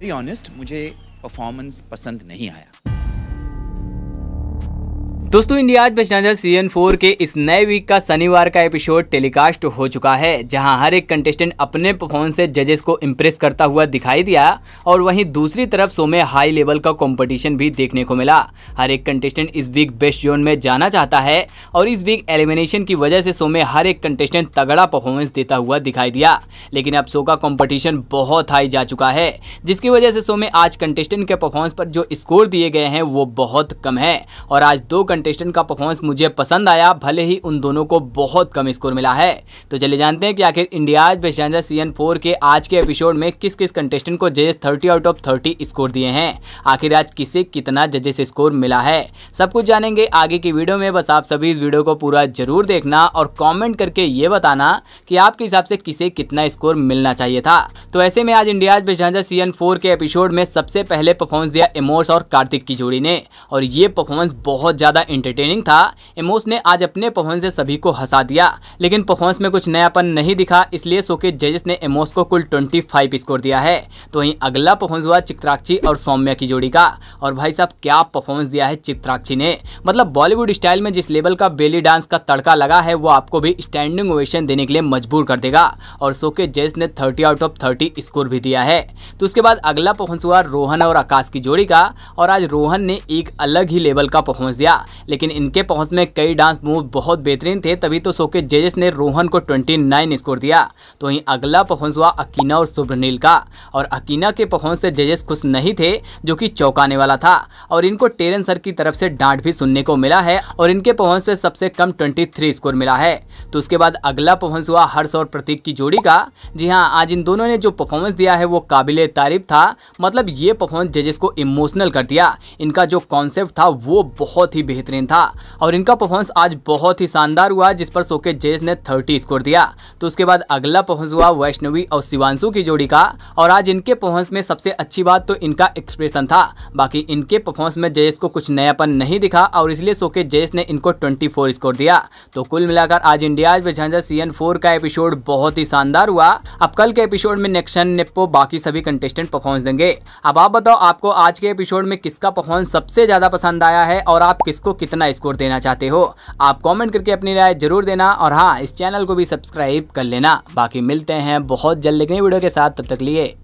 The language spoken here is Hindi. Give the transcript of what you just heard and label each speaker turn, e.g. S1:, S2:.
S1: बी ऑनेस्ट मुझे परफॉर्मेंस पसंद नहीं आया दोस्तों इंडिया आज बेस्ट सीजन फोर के इस नए वीक का शनिवार का एपिसोड टेलीकास्ट हो चुका है जहां हर एक कंटेस्टेंट अपने परफॉर्मेंस से जजेस को इम्प्रेस करता हुआ दिखाई दिया और वहीं दूसरी तरफ शो में हाई लेवल का कंपटीशन भी देखने को मिला हर एक कंटेस्टेंट इस वीक बेस्ट जोन में जाना चाहता है और इस वीक एलिमिनेशन की वजह से शो में हर एक कंटेस्टेंट तगड़ा परफॉर्मेंस देता हुआ दिखाई दिया लेकिन अब शो का कॉम्पिटिशन बहुत हाई जा चुका है जिसकी वजह से शो में आज कंटेस्टेंट के परफॉर्मेंस पर जो स्कोर दिए गए हैं वो बहुत कम है और आज दो कंटेस्टेंट का परफॉर्मेंस मुझे पसंद आया भले ही उन दोनों को बहुत कम स्कोर मिला है तो चले जानते हैं कि आखिर इंडियाज सी एन फोर के आज के एपिसोड में किस किस कंटेस्टेंट को जजेस thirty out of thirty score दिए हैं आखिर आज किसे कितना जजेस स्कोर मिला है सब कुछ जानेंगे आगे की वीडियो में बस आप सभी इस वीडियो को पूरा जरूर देखना और कॉमेंट करके ये बताना कि आपके हिसाब से किसे कितना स्कोर मिलना चाहिए था तो ऐसे में आज इंडियाज सी एन फोर के एपिसोड में सबसे पहले परफॉर्मेंस दिया इमोर्स और कार्तिक की जोड़ी ने और ये परफॉर्मेंस बहुत ज़्यादा इंटरटेनिंग था एमोस ने आज अपने परफॉर्मेंस से सभी को हंसा दिया लेकिन परफॉर्मेंस में कुछ नयापन नहीं दिखा इसलिए शो के जजेस ने एमोस को कुल ट्वेंटी फाइव स्कोर दिया है तो वहीं अगला परफॉर्मेंस हुआ चित्राक्षी और सौम्या की जोड़ी का और भाई साहब क्या परफॉर्मेंस दिया है चित्राक्षी ने मतलब बॉलीवुड स्टाइल में जिस लेवल का बेली डांस का तड़का लगा है वो आपको भी स्टैंडिंग ओवेशन देने के लिए मजबूर कर देगा और शो के जजेस ने thirty out of thirty score भी दिया है तो उसके बाद अगला परफॉर्मेंस हुआ रोहन और आकाश की जोड़ी का और आज रोहन ने एक अलग ही लेवल का परफॉर्मेंस दिया लेकिन इनके पहुंच में कई डांस मूव बहुत बेहतरीन थे तभी तो शो के जजेस ने रोहन को 29 स्कोर दिया तो वहीं अगला पहुंच हुआ अकीना और सुब्रनील का और अकीना के पहुंच से जजेस खुश नहीं थे जो कि चौंकाने वाला था और इनको टेरन सर की तरफ से डांट भी सुनने को मिला है और इनके परफॉर्मेंस से सबसे कम 23 स्कोर मिला है तो उसके बाद अगला पहुंच हुआ हर्ष और प्रतीक की जोड़ी का जी हाँ आज इन दोनों ने जो परफॉर्मेंस दिया है वो काबिल तारीफ था मतलब ये परफॉर्मेंस जजेस को इमोशनल कर दिया इनका जो कॉन्सेप्ट था वो बहुत ही बेहतर बेहतरीन था और इनका परफॉर्मेंस आज बहुत ही शानदार हुआ जिस पर सोके जेज ने थर्टी स्कोर दिया तो उसके बाद अगला परफॉर्मेंस हुआ वैष्णवी और शिवानशु की जोड़ी का और आज इनके परफॉर्मेंस में सबसे अच्छी बात तो इनका एक्सप्रेशन था बाकी इनके परफॉर्मेंस में जेस को कुछ नयापन नहीं दिखा और इसलिए सोके जेस ने इनको ट्वेंटी स्कोर दिया तो कुल मिलाकर आज इंडिया सी झांझा फोर का एपिसोड बहुत ही शानदार हुआ अब कल के एपिसोड में नेक्शन नेपो बाकी सभी कंटेस्टेंट परफॉर्मेंस देंगे अब आप बताओ आपको आज के एपिसोड में किसका परफॉर्मेंस सबसे ज्यादा पसंद आया है और आप किसको कितना स्कोर देना चाहते हो आप कमेंट करके अपनी राय जरूर देना और हाँ इस चैनल को भी सब्सक्राइब कर लेना बाकी मिलते हैं बहुत जल्द लिखने वीडियो के साथ तब तक लिए